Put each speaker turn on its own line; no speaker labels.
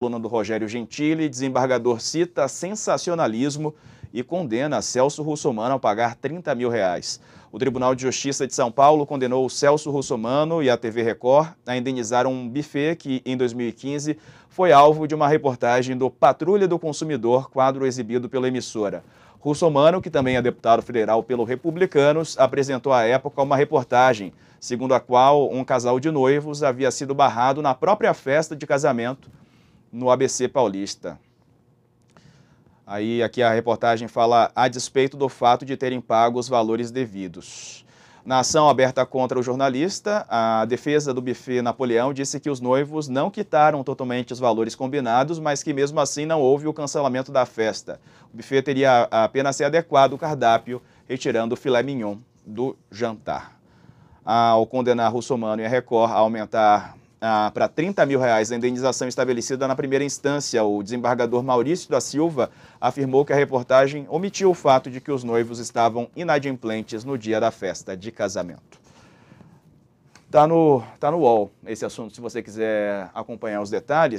coluna do Rogério Gentili, desembargador cita sensacionalismo e condena Celso Russomano a pagar 30 mil reais. O Tribunal de Justiça de São Paulo condenou o Celso Russomano e a TV Record a indenizar um buffet que, em 2015, foi alvo de uma reportagem do Patrulha do Consumidor, quadro exibido pela emissora. Russomano, que também é deputado federal pelo Republicanos, apresentou à época uma reportagem, segundo a qual um casal de noivos havia sido barrado na própria festa de casamento no ABC Paulista. Aí aqui a reportagem fala a despeito do fato de terem pago os valores devidos. Na ação aberta contra o jornalista, a defesa do buffet Napoleão disse que os noivos não quitaram totalmente os valores combinados, mas que mesmo assim não houve o cancelamento da festa. O buffet teria apenas se adequado o cardápio, retirando o filé mignon do jantar. Ao condenar Russomano e a Record a aumentar ah, para 30 mil reais a indenização estabelecida na primeira instância. O desembargador Maurício da Silva afirmou que a reportagem omitiu o fato de que os noivos estavam inadimplentes no dia da festa de casamento. Tá no, tá no UOL esse assunto, se você quiser acompanhar os detalhes.